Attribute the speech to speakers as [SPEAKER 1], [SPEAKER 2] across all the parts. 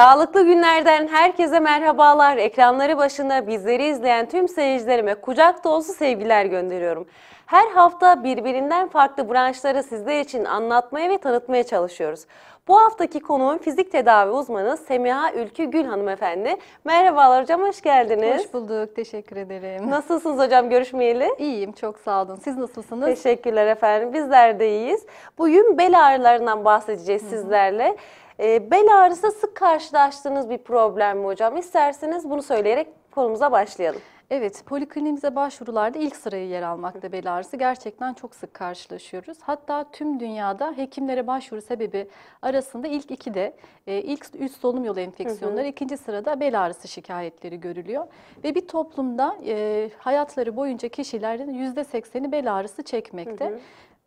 [SPEAKER 1] Sağlıklı günlerden herkese merhabalar. Ekranları başında bizleri izleyen tüm seyircilerime kucak dolusu sevgiler gönderiyorum. Her hafta birbirinden farklı branşları sizler için anlatmaya ve tanıtmaya çalışıyoruz. Bu haftaki konuğum fizik tedavi uzmanı Semiha Ülkü Gül hanımefendi. Merhabalar hocam hoş geldiniz. Hoş
[SPEAKER 2] bulduk teşekkür ederim.
[SPEAKER 1] Nasılsınız hocam görüşmeyeli? İyiyim çok sağ olun. Siz nasılsınız? Teşekkürler efendim bizler de iyiyiz. Bugün bel ağrılarından bahsedeceğiz Hı -hı. sizlerle. E, bel ağrısı sık karşılaştığınız bir problem mi hocam? İsterseniz bunu söyleyerek konumuza başlayalım. Evet, polikliniğimize başvurularda ilk sıraya yer almakta bel
[SPEAKER 2] ağrısı. Gerçekten çok sık karşılaşıyoruz. Hatta tüm dünyada hekimlere başvuru sebebi arasında ilk iki de e, ilk üst solunum yolu enfeksiyonları, hı hı. ikinci sırada bel ağrısı şikayetleri görülüyor. Ve bir toplumda e, hayatları boyunca kişilerin %80'i bel ağrısı çekmekte. Hı hı.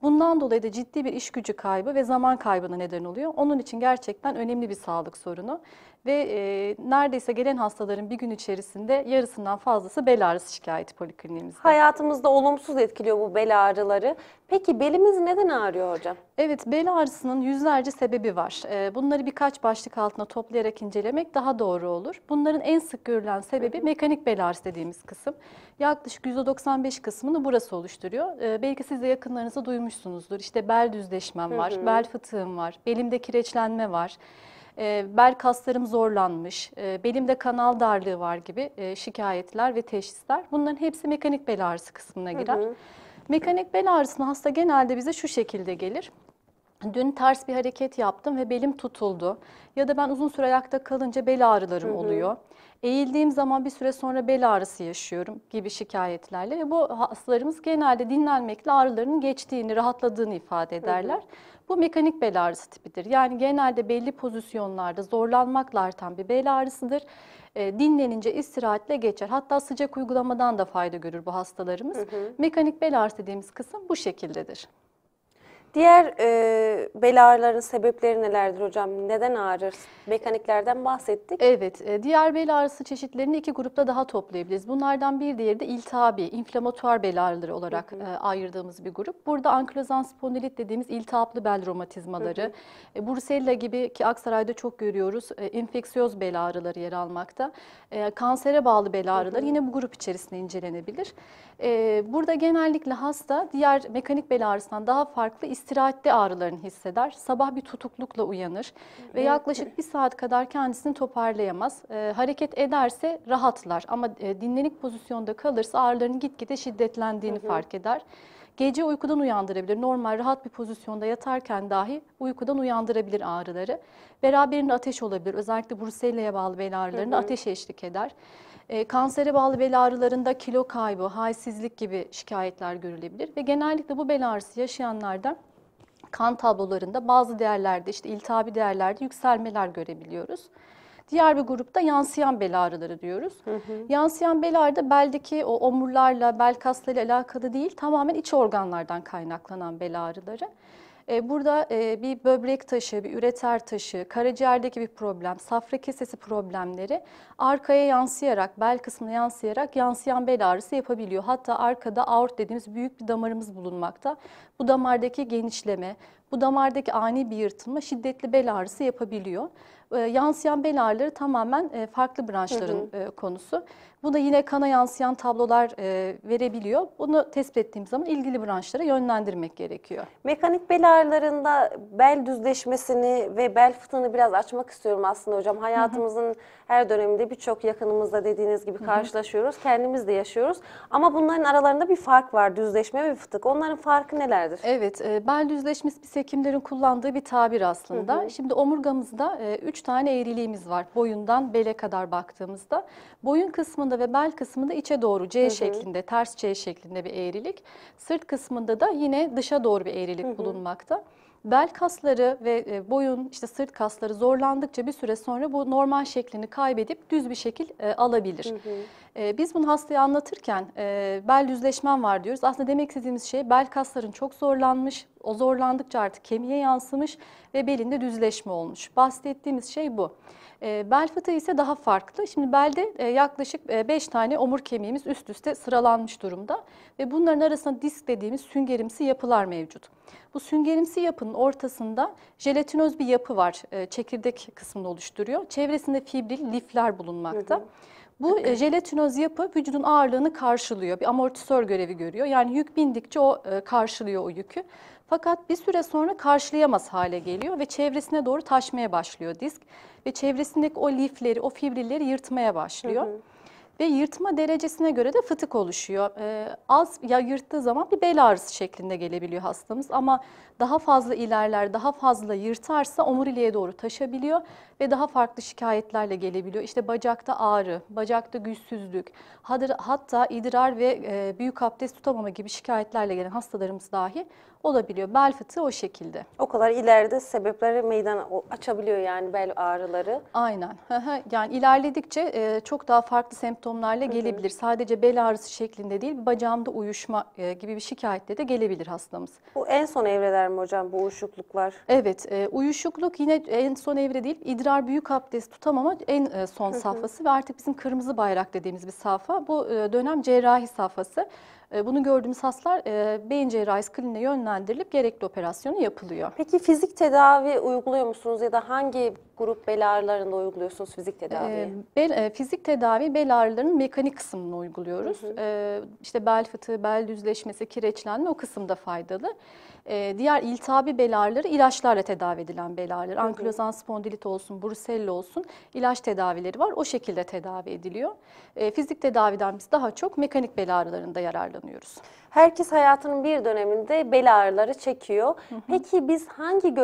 [SPEAKER 2] Bundan dolayı da ciddi bir iş gücü kaybı ve zaman kaybına neden oluyor. Onun için gerçekten önemli bir sağlık sorunu ve e, neredeyse gelen hastaların bir gün içerisinde yarısından fazlası bel ağrısı şikayeti polikliniğimizde. Hayatımızda olumsuz etkiliyor bu bel ağrıları. Peki belimiz neden ağrıyor hocam? Evet bel ağrısının yüzlerce sebebi var. E, bunları birkaç başlık altına toplayarak incelemek daha doğru olur. Bunların en sık görülen sebebi mekanik bel ağrısı dediğimiz kısım. Yaklaşık %95 kısmını burası oluşturuyor. E, belki siz de yakınlarınızda duymuşsunuzdur. İşte bel düzleşmem var, hı hı. bel fıtığım var, belimde kireçlenme var e, bel kaslarım zorlanmış, e, belimde kanal darlığı var gibi e, şikayetler ve teşhisler. Bunların hepsi mekanik bel ağrısı kısmına girer. Hı hı. Mekanik bel ağrısına hasta genelde bize şu şekilde gelir. Dün ters bir hareket yaptım ve belim tutuldu. Ya da ben uzun süre ayakta kalınca bel ağrılarım Hı -hı. oluyor. Eğildiğim zaman bir süre sonra bel ağrısı yaşıyorum gibi şikayetlerle ve bu hastalarımız genelde dinlenmekle ağrılarının geçtiğini, rahatladığını ifade ederler. Hı hı. Bu mekanik bel ağrısı tipidir. Yani genelde belli pozisyonlarda zorlanmakla artan bir bel ağrısıdır. E, dinlenince istirahatle geçer. Hatta sıcak uygulamadan da fayda görür bu hastalarımız. Hı hı. Mekanik bel ağrısı dediğimiz kısım bu şekildedir.
[SPEAKER 1] Diğer e, bel ağrılarının sebepleri nelerdir hocam? Neden ağrır? Mekaniklerden bahsettik. Evet, e, diğer bel ağrısı çeşitlerini
[SPEAKER 2] iki grupta daha toplayabiliriz. Bunlardan bir diğeri de iltihabi, inflamatuar bel ağrıları olarak hı hı. E, ayırdığımız bir grup. Burada ankylozan spondilit dediğimiz iltihaplı bel romatizmaları, hı hı. E, Brucella gibi ki Aksaray'da çok görüyoruz, e, enfeksiyöz bel ağrıları yer almakta. E, kansere bağlı bel ağrıları hı hı. yine bu grup içerisinde incelenebilir. E, burada genellikle hasta diğer mekanik bel ağrısından daha farklı istirahatte ağrılarını hisseder. Sabah bir tutuklukla uyanır ve yaklaşık bir saat kadar kendisini toparlayamaz. Ee, hareket ederse rahatlar ama e, dinlenik pozisyonda kalırsa ağrılarının gitgide şiddetlendiğini hı hı. fark eder. Gece uykudan uyandırabilir. Normal rahat bir pozisyonda yatarken dahi uykudan uyandırabilir ağrıları. Beraberinde ateş olabilir. Özellikle Brusella'ya bağlı bel ağrılarına ateş eşlik eder. E, kansere bağlı bel ağrılarında kilo kaybı, halsizlik gibi şikayetler görülebilir ve genellikle bu bel ağrısı yaşayanlardan kan tablolarında bazı değerlerde işte iltihabi değerlerde yükselmeler görebiliyoruz. Diğer bir grupta yansıyan bel ağrıları diyoruz. Hı hı. Yansıyan bel ağrı da beldeki o omurlarla, bel kaslarıyla alakalı değil, tamamen iç organlardan kaynaklanan bel ağrıları. Ee, burada e, bir böbrek taşı, bir üreter taşı, karaciğerdeki bir problem, safra kesesi problemleri arkaya yansıyarak, bel kısmına yansıyarak yansıyan bel ağrısı yapabiliyor. Hatta arkada aort dediğimiz büyük bir damarımız bulunmakta. Bu damardaki genişleme, bu damardaki ani bir yırtılma şiddetli bel ağrısı yapabiliyor. Ee, yansıyan bel ağrıları tamamen e, farklı branşların hı hı. E, konusu. Bu yine kana yansıyan tablolar e, verebiliyor. Bunu tespit ettiğim zaman ilgili branşlara yönlendirmek gerekiyor.
[SPEAKER 1] Mekanik bel ağrılarında bel düzleşmesini ve bel fıtığını biraz açmak istiyorum aslında hocam. Hayatımızın her döneminde birçok yakınımızda dediğiniz gibi karşılaşıyoruz. Kendimiz de yaşıyoruz. Ama bunların aralarında bir fark var. Düzleşme ve fıtık. Onların farkı nelerdir? Evet. E, bel düzleşmesi biz hekimlerin kullandığı bir tabir aslında.
[SPEAKER 2] Şimdi omurgamızda 3 e, üç tane eğriliğimiz var. Boyundan bele kadar baktığımızda. Boyun kısmında kısmında ve bel kısmında içe doğru C hı hı. şeklinde, ters C şeklinde bir eğrilik. Sırt kısmında da yine dışa doğru bir eğrilik hı hı. bulunmakta. Bel kasları ve e, boyun işte sırt kasları zorlandıkça bir süre sonra bu normal şeklini kaybedip düz bir şekil e, alabilir. Hı hı. E, biz bunu hastaya anlatırken e, bel düzleşmen var diyoruz. Aslında demek istediğimiz şey bel kasların çok zorlanmış, o zorlandıkça artık kemiğe yansımış ve belinde düzleşme olmuş. Bahsettiğimiz şey bu. E, bel fıtığı ise daha farklı. Şimdi belde e, yaklaşık 5 e, tane omur kemiğimiz üst üste sıralanmış durumda ve bunların arasında disk dediğimiz süngerimsi yapılar mevcut. Bu süngerimsi yapının ortasında jelatinoz bir yapı var. E, çekirdek kısmını oluşturuyor. Çevresinde fibril lifler bulunmakta. Hı bu e, jelatinoz yapı vücudun ağırlığını karşılıyor. Bir amortisör görevi görüyor. Yani yük bindikçe o e, karşılıyor o yükü. Fakat bir süre sonra karşılayamaz hale geliyor ve çevresine doğru taşmaya başlıyor disk. Ve çevresindeki o lifleri, o fibrilleri yırtmaya başlıyor. Hı hı ve yırtma derecesine göre de fıtık oluşuyor. E, az ya yırttığı zaman bir bel ağrısı şeklinde gelebiliyor hastamız ama daha fazla ilerler, daha fazla yırtarsa omuriliğe doğru taşabiliyor ve daha farklı şikayetlerle gelebiliyor. İşte bacakta ağrı, bacakta güçsüzlük, hatta idrar ve e, büyük abdest tutamama gibi şikayetlerle gelen hastalarımız dahi olabiliyor. Bel fıtığı o şekilde.
[SPEAKER 1] O kadar ileride sebepleri meydan açabiliyor yani bel ağrıları.
[SPEAKER 2] Aynen. yani ilerledikçe e, çok daha farklı semptomlarla gelebilir. Hı hı. Sadece bel ağrısı şeklinde değil, bacağımda uyuşma e, gibi bir şikayetle de gelebilir hastamız.
[SPEAKER 1] Bu en son evreler mi hocam bu uyuşukluklar? Evet. E, uyuşukluk yine
[SPEAKER 2] en son evre değil. İdrar büyük abdest tutamama en son hı hı. safhası ve artık bizim kırmızı bayrak dediğimiz bir safha. Bu dönem cerrahi safhası. Ee, bunu gördüğümüz hastalar e, beyin cerrahisi kliniğine yönlendirilip gerekli operasyonu yapılıyor. Peki fizik tedavi uyguluyor musunuz
[SPEAKER 1] ya da hangi grup bel ağrılarında uyguluyorsunuz fizik tedaviyi? Ee,
[SPEAKER 2] bel, e, fizik tedavi bel ağrılarının mekanik kısmını uyguluyoruz. Hı hı. E, bel fıtığı, bel düzleşmesi, kireçlenme o kısımda faydalı e, diğer iltihabi bel ağrıları ilaçlarla tedavi edilen bel ağrıları. Ankylozan spondilit olsun, bruselli olsun ilaç tedavileri var. O şekilde tedavi ediliyor.
[SPEAKER 1] E, fizik tedaviden biz daha çok mekanik bel ağrılarında yararlanıyoruz. Herkes hayatının bir döneminde bel ağrıları çekiyor. Hı hı. Peki biz hangi e,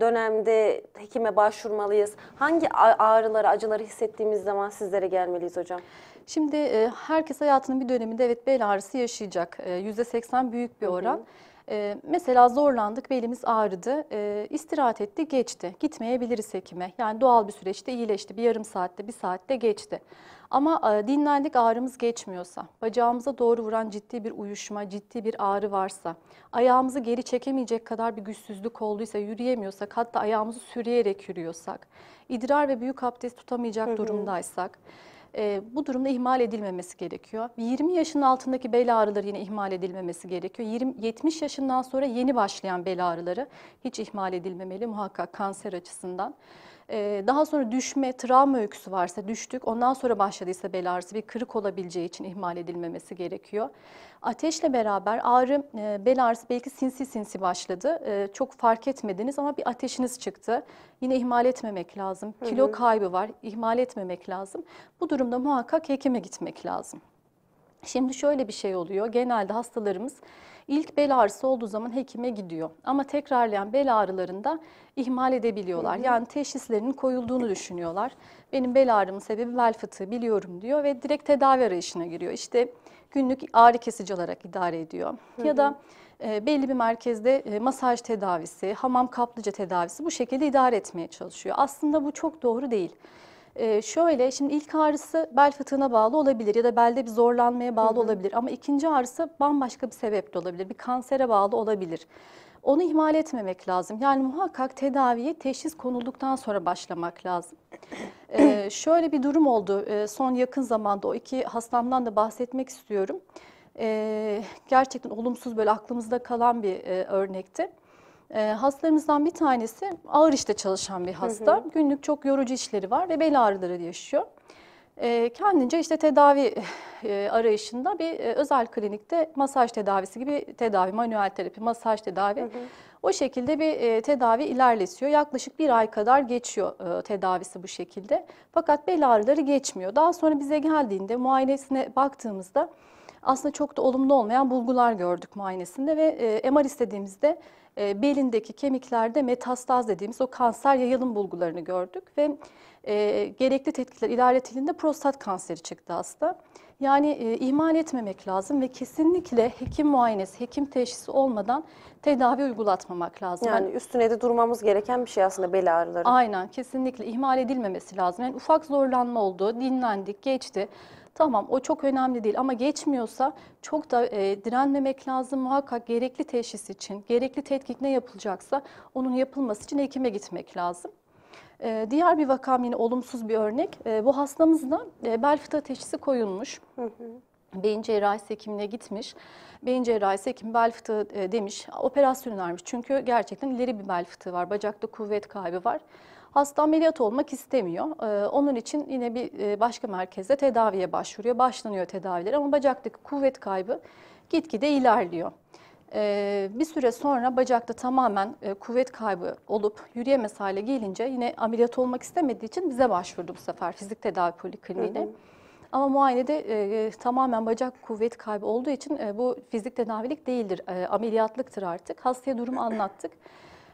[SPEAKER 1] dönemde hekime başvurmalıyız? Hangi ağrıları, acıları hissettiğimiz zaman sizlere gelmeliyiz hocam?
[SPEAKER 2] Şimdi e, herkes hayatının bir döneminde evet bel ağrısı yaşayacak. %80 e, büyük bir oran. Hı hı. E, mesela zorlandık, belimiz ağrıdı, e, istirahat etti, geçti. Gitmeyebiliriz hekime. Yani doğal bir süreçte iyileşti. Bir yarım saatte, bir saatte geçti. Ama e, dinlendik ağrımız geçmiyorsa, bacağımıza doğru vuran ciddi bir uyuşma, ciddi bir ağrı varsa, ayağımızı geri çekemeyecek kadar bir güçsüzlük olduysa, yürüyemiyorsak, hatta ayağımızı sürüyerek yürüyorsak, idrar ve büyük abdest tutamayacak Hı -hı. durumdaysak, e, bu durumda ihmal edilmemesi gerekiyor. 20 yaşın altındaki bel ağrıları yine ihmal edilmemesi gerekiyor. 20, 70 yaşından sonra yeni başlayan bel ağrıları hiç ihmal edilmemeli muhakkak kanser açısından. Ee, daha sonra düşme, travma öyküsü varsa düştük, ondan sonra başladıysa bel ağrısı bir kırık olabileceği için ihmal edilmemesi gerekiyor. Ateşle beraber ağrı, e, bel ağrısı belki sinsi sinsi başladı. E, çok fark etmediniz ama bir ateşiniz çıktı. Yine ihmal etmemek lazım. Kilo hı hı. kaybı var, ihmal etmemek lazım. Bu durumda muhakkak hekime gitmek lazım. Şimdi şöyle bir şey oluyor. Genelde hastalarımız İlk bel ağrısı olduğu zaman hekime gidiyor. Ama tekrarlayan bel ağrılarında ihmal edebiliyorlar. Hı hı. Yani teşhislerinin koyulduğunu düşünüyorlar. Benim bel ağrımın sebebi bel fıtığı biliyorum diyor ve direkt tedavi arayışına giriyor. İşte günlük ağrı kesici olarak idare ediyor. Hı hı. Ya da e, belli bir merkezde e, masaj tedavisi, hamam kaplıca tedavisi bu şekilde idare etmeye çalışıyor. Aslında bu çok doğru değil. E, şöyle şimdi ilk ağrısı bel fıtığına bağlı olabilir ya da belde bir zorlanmaya bağlı Hı -hı. olabilir. Ama ikinci ağrısı bambaşka bir sebep de olabilir. Bir kansere bağlı olabilir. Onu ihmal etmemek lazım. Yani muhakkak tedaviye teşhis konulduktan sonra başlamak lazım. ee, şöyle bir durum oldu. Ee, son yakın zamanda o iki hastamdan da bahsetmek istiyorum. Ee, gerçekten olumsuz böyle aklımızda kalan bir e, örnekti. E, hastalarımızdan bir tanesi ağır işte çalışan bir hasta. Hı hı. Günlük çok yorucu işleri var ve bel ağrıları yaşıyor. E, kendince işte tedavi e, arayışında bir e, özel klinikte masaj tedavisi gibi tedavi, manuel terapi, masaj tedavi. Hı hı. O şekilde bir e, tedavi ilerletiyor. Yaklaşık bir ay kadar geçiyor e, tedavisi bu şekilde. Fakat bel ağrıları geçmiyor. Daha sonra bize geldiğinde muayenesine baktığımızda aslında çok da olumlu olmayan bulgular gördük muayenesinde ve e, MR istediğimizde ee, belindeki kemiklerde metastaz dediğimiz o kanser yayılım bulgularını gördük ve e, gerekli tetkikler ilerletildiğinde prostat kanseri çıktı hasta. Yani e, ihmal etmemek lazım ve kesinlikle hekim muayenesi, hekim teşhisi olmadan tedavi uygulatmamak lazım. Yani üstüne de durmamız gereken bir şey aslında bel ağrıları. Aynen kesinlikle ihmal edilmemesi lazım. Yani ufak zorlanma oldu, dinlendik, geçti. Tamam o çok önemli değil ama geçmiyorsa çok da e, direnmemek lazım. Muhakkak gerekli teşhis için, gerekli tetkik ne yapılacaksa onun yapılması için hekime gitmek lazım. E, diğer bir vakam yine olumsuz bir örnek. E, bu hastamızda e, bel fıtığı teşhisi koyulmuş. Hı hı. Beyin cerrahisi hekimine gitmiş. Beyin cerrahisi hekim bel fıtığı e, demiş. Operasyon önermiş. Çünkü gerçekten ileri bir bel fıtığı var. Bacakta kuvvet kaybı var. Hasta ameliyat olmak istemiyor. Ee, onun için yine bir e, başka merkezde tedaviye başvuruyor. Başlanıyor tedaviler ama bacaktaki kuvvet kaybı gitgide ilerliyor. Ee, bir süre sonra bacakta tamamen e, kuvvet kaybı olup yürüyemez hale gelince yine ameliyat olmak istemediği için bize başvurdu bu sefer fizik tedavi polikliniğine. Hı hı. Ama muayenede e, e tamamen bacak kuvvet kaybı olduğu için e, bu fizik tedavilik değildir, e, ameliyatlıktır artık. Hastaya durumu anlattık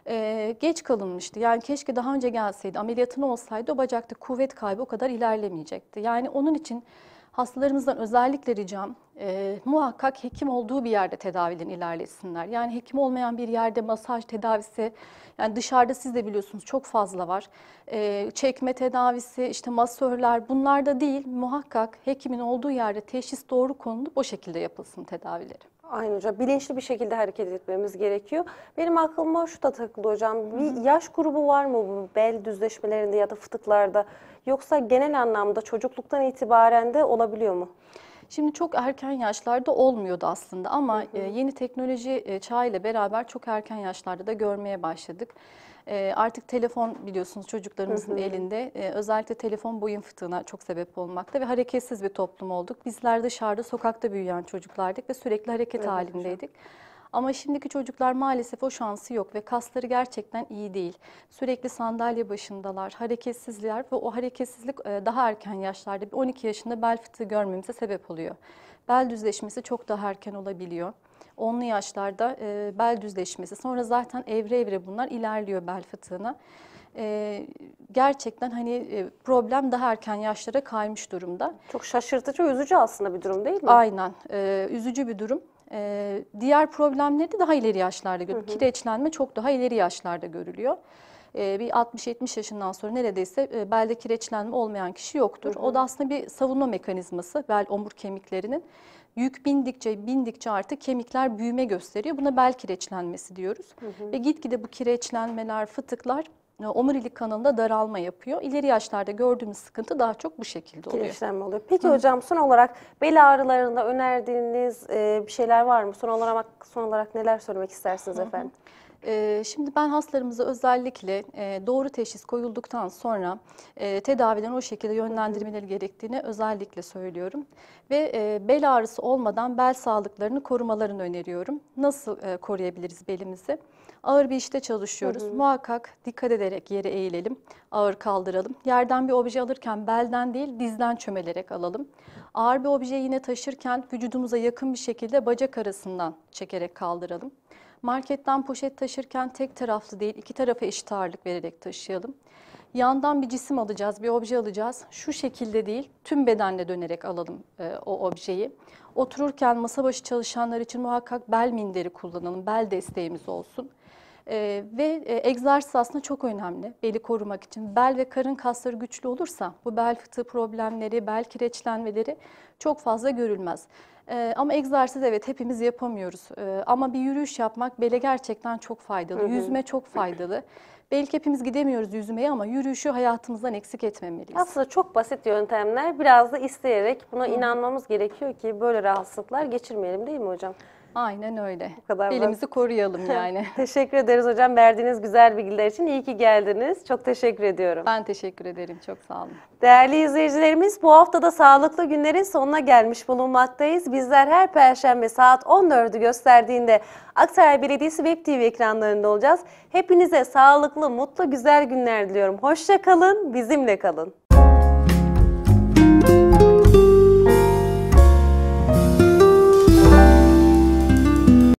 [SPEAKER 2] e, geç kalınmıştı. Yani keşke daha önce gelseydi, ameliyatın olsaydı o bacakta kuvvet kaybı o kadar ilerlemeyecekti. Yani onun için hastalarımızdan özellikle ricam e, muhakkak hekim olduğu bir yerde tedavilerin ilerlesinler. Yani hekim olmayan bir yerde masaj tedavisi, yani dışarıda siz de biliyorsunuz çok fazla var. E, çekme tedavisi, işte masörler bunlar da değil muhakkak hekimin
[SPEAKER 1] olduğu yerde teşhis doğru konulup o şekilde yapılsın tedavileri. Aynen hocam. Bilinçli bir şekilde hareket etmemiz gerekiyor. Benim aklıma şu da takıldı hocam. Hı -hı. Bir yaş grubu var mı bu bel düzleşmelerinde ya da fıtıklarda? Yoksa genel anlamda çocukluktan itibaren de olabiliyor mu? Şimdi çok erken yaşlarda olmuyordu aslında ama hı hı. E, yeni teknoloji e,
[SPEAKER 2] çağıyla beraber çok erken yaşlarda da görmeye başladık. E, artık telefon biliyorsunuz çocuklarımızın hı hı. elinde. E, özellikle telefon boyun fıtığına çok sebep olmakta ve hareketsiz bir toplum olduk. Bizler dışarıda sokakta büyüyen çocuklardık ve sürekli hareket evet, halindeydik. Hocam. Ama şimdiki çocuklar maalesef o şansı yok ve kasları gerçekten iyi değil. Sürekli sandalye başındalar, hareketsizler ve o hareketsizlik e, daha erken yaşlarda 12 yaşında bel fıtığı görmemize sebep oluyor. Bel düzleşmesi çok daha erken olabiliyor onlu yaşlarda e, bel düzleşmesi. Sonra zaten evre evre bunlar ilerliyor bel fıtığına. E, gerçekten hani e, problem daha erken yaşlara kaymış durumda. Çok şaşırtıcı, üzücü aslında bir durum değil mi? Aynen, e, üzücü bir durum. E, diğer problemleri de daha ileri yaşlarda görülüyor. Kireçlenme çok daha ileri yaşlarda görülüyor e, bir 60-70 yaşından sonra neredeyse e, belde kireçlenme olmayan kişi yoktur. Hı hı. O da aslında bir savunma mekanizması bel omur kemiklerinin. Yük bindikçe bindikçe artık kemikler büyüme gösteriyor. Buna bel kireçlenmesi diyoruz. Hı hı. Ve gitgide bu kireçlenmeler, fıtıklar e, omurilik kanalında
[SPEAKER 1] daralma yapıyor. İleri yaşlarda gördüğümüz sıkıntı daha çok bu şekilde oluyor. Kireçlenme oluyor. Peki Hı. hocam son olarak bel ağrılarında önerdiğiniz e, bir şeyler var mı? Son olarak son olarak neler söylemek istersiniz Hı. efendim? Ee, şimdi ben hastalarımıza özellikle e, doğru teşhis
[SPEAKER 2] koyulduktan sonra e, tedaviden o şekilde yönlendirmeleri gerektiğini özellikle söylüyorum. Ve e, bel ağrısı olmadan bel sağlıklarını korumalarını öneriyorum. Nasıl koruyabiliriz belimizi? Ağır bir işte çalışıyoruz. Hı hı. Muhakkak dikkat ederek yere eğilelim, ağır kaldıralım. Yerden bir obje alırken belden değil dizden çömelerek alalım. Ağır bir objeyi yine taşırken vücudumuza yakın bir şekilde bacak arasından çekerek kaldıralım. Marketten poşet taşırken tek taraflı değil, iki tarafa eşit ağırlık vererek taşıyalım. Yandan bir cisim alacağız, bir obje alacağız. Şu şekilde değil, tüm bedenle dönerek alalım e, o objeyi. Otururken masa başı çalışanlar için muhakkak bel minderi kullanalım, bel desteğimiz olsun. E, ve e, egzersiz aslında çok önemli beli korumak için. Bel ve karın kasları güçlü olursa bu bel fıtığı problemleri, bel kireçlenmeleri çok fazla görülmez. E, ama egzersiz evet hepimiz yapamıyoruz. E, ama bir yürüyüş yapmak bele gerçekten çok faydalı. Hı hı. Yüzme çok faydalı. Belki hepimiz gidemiyoruz yüzmeye ama yürüyüşü hayatımızdan eksik etmemeliyiz.
[SPEAKER 1] Aslında çok basit yöntemler. Biraz da isteyerek buna Hı. inanmamız gerekiyor ki böyle rahatsızlıklar geçirmeyelim değil mi hocam? Aynen öyle. Bu kadar Belimizi koruyalım yani. teşekkür ederiz hocam verdiğiniz güzel bilgiler için. İyi ki geldiniz. Çok teşekkür ediyorum. Ben teşekkür ederim. Çok sağ olun. Değerli izleyicilerimiz bu haftada sağlıklı günlerin sonuna gelmiş bulunmaktayız. Bizler her perşembe saat 14'ü gösterdiğinde Aksaray Belediyesi Web TV ekranlarında olacağız. Hepinize sağlıklı, mutlu, güzel günler diliyorum. Hoşça kalın, bizimle kalın.